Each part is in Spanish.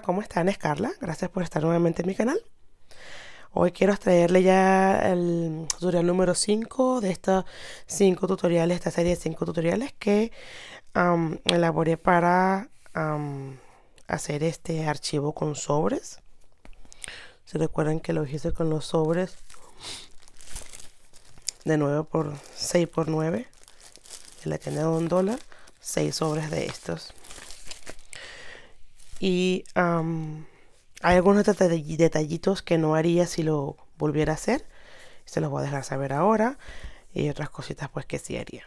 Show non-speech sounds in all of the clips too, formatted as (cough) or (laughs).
¿cómo están? Es Carla. Gracias por estar nuevamente en mi canal. Hoy quiero traerle ya el tutorial número 5 de estos 5 tutoriales, esta serie de 5 tutoriales que elaboré para hacer este archivo con sobres. Si recuerdan que lo hice con los sobres de 9 por 6 por 9 en la tienda de un dólar, 6 sobres de estos. Y hay algunos detallitos que no haría si lo volviera a hacer. Se los voy a dejar saber ahora. Y otras cositas pues que sí haría.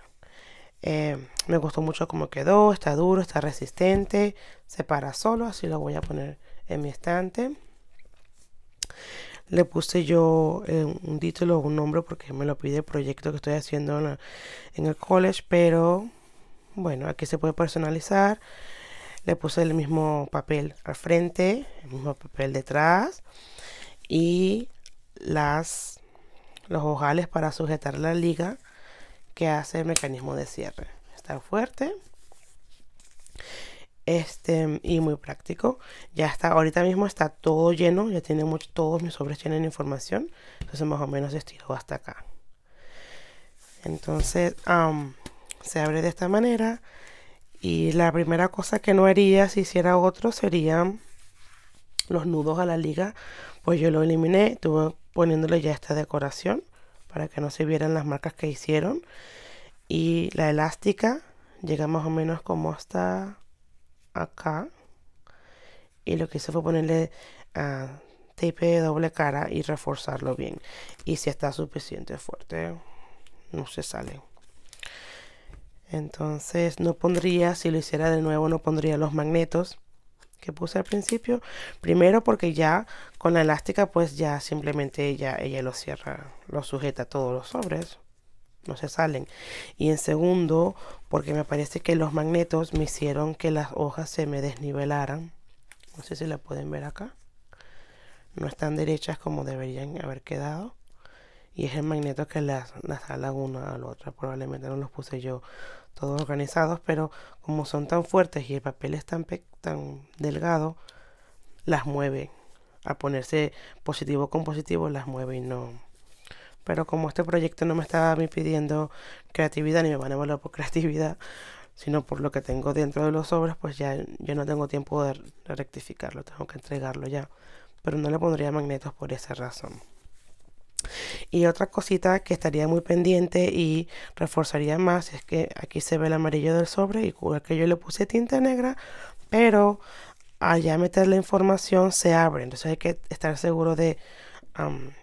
Eh, me gustó mucho cómo quedó. Está duro, está resistente. Se para solo. Así lo voy a poner en mi estante. Le puse yo eh, un título o un nombre porque me lo pide el proyecto que estoy haciendo en el college. Pero bueno, aquí se puede personalizar le puse el mismo papel al frente, el mismo papel detrás y las, los ojales para sujetar la liga que hace el mecanismo de cierre. Está fuerte. Este, y muy práctico. Ya está, ahorita mismo está todo lleno, ya tiene todos mis sobres tienen información, entonces más o menos estilo hasta acá. Entonces se abre de esta manera, y la primera cosa que no haría si hiciera otro serían los nudos a la liga. Pues yo lo eliminé, estuve poniéndole ya esta decoración para que no se vieran las marcas que hicieron. Y la elástica llega más o menos como hasta acá. Y lo que hice fue ponerle ah, tape de doble cara y reforzarlo bien. Y si está suficiente fuerte, no se sale. Entonces no pondría, si lo hiciera de nuevo, no pondría los magnetos que puse al principio. Primero porque ya con la elástica pues ya simplemente ella, ella lo cierra, lo sujeta a todos los sobres. No se salen. Y en segundo porque me parece que los magnetos me hicieron que las hojas se me desnivelaran. No sé si la pueden ver acá. No están derechas como deberían haber quedado y es el magneto que las, las ala una a la otra. Probablemente no los puse yo todos organizados, pero como son tan fuertes y el papel es tan, tan delgado, las mueve. a ponerse positivo con positivo, las mueve y no. Pero como este proyecto no me está pidiendo creatividad, ni me van a evaluar por (laughs) creatividad, sino por lo que tengo dentro de los obras, pues ya yo no tengo tiempo de rectificarlo, tengo que entregarlo ya. Pero no le pondría magnetos por esa razón. Y otra cosita que estaría muy pendiente y reforzaría más es que aquí se ve el amarillo del sobre y igual que yo le puse tinta negra, pero allá meter la información se abre. Entonces hay que estar seguro de...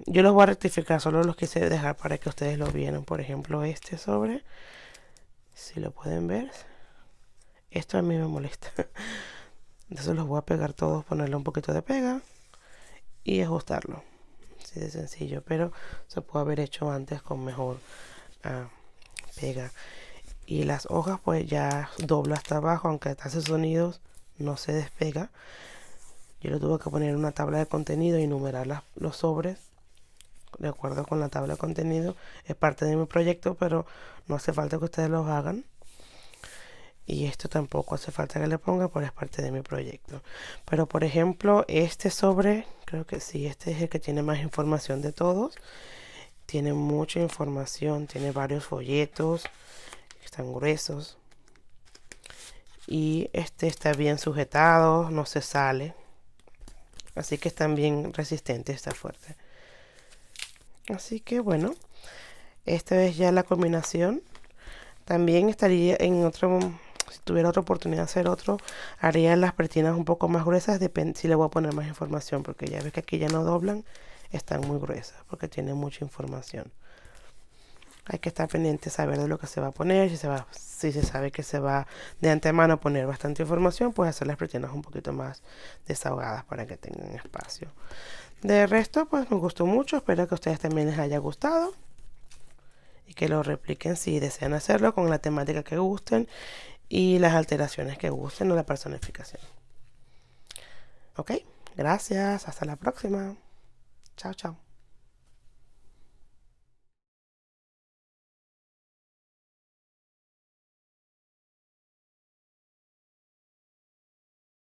yo los voy a rectificar, solo los quise dejar para que ustedes lo vieran. Por ejemplo, este sobre, si lo pueden ver, esto a mí me molesta. (laughs) Entonces los voy a pegar todos, ponerle un poquito de pega y ajustarlo de sencillo, pero se puede haber hecho antes con mejor ah, pega. Y las hojas pues ya doblo hasta abajo, aunque hasta hace sonidos no se despega. Yo lo tuve que poner en una tabla de contenido y numerar los sobres de acuerdo con la tabla de contenido. Es parte de mi proyecto, pero no hace falta que ustedes los hagan y esto tampoco hace falta que le ponga porque es parte de mi proyecto pero por ejemplo este sobre creo que sí este es el que tiene más información de todos tiene mucha información tiene varios folletos están gruesos y este está bien sujetado no se sale así que están bien resistentes está fuerte así que bueno esta es ya la combinación también estaría en otro si tuviera otra oportunidad de hacer otro, haría las pretinas un poco más gruesas, depende si le voy a poner más información, porque ya ves que aquí ya no doblan, están muy gruesas, porque tienen mucha información. Hay que estar pendiente, saber de lo que se va a poner, si se, va, si se sabe que se va de antemano a poner bastante información, pues hacer las pretinas un poquito más desahogadas para que tengan espacio. De resto, pues me gustó mucho, espero que a ustedes también les haya gustado y que lo repliquen si desean hacerlo con la temática que gusten y las alteraciones que gusten en la personificación. Ok, gracias, hasta la próxima. Chao, chao.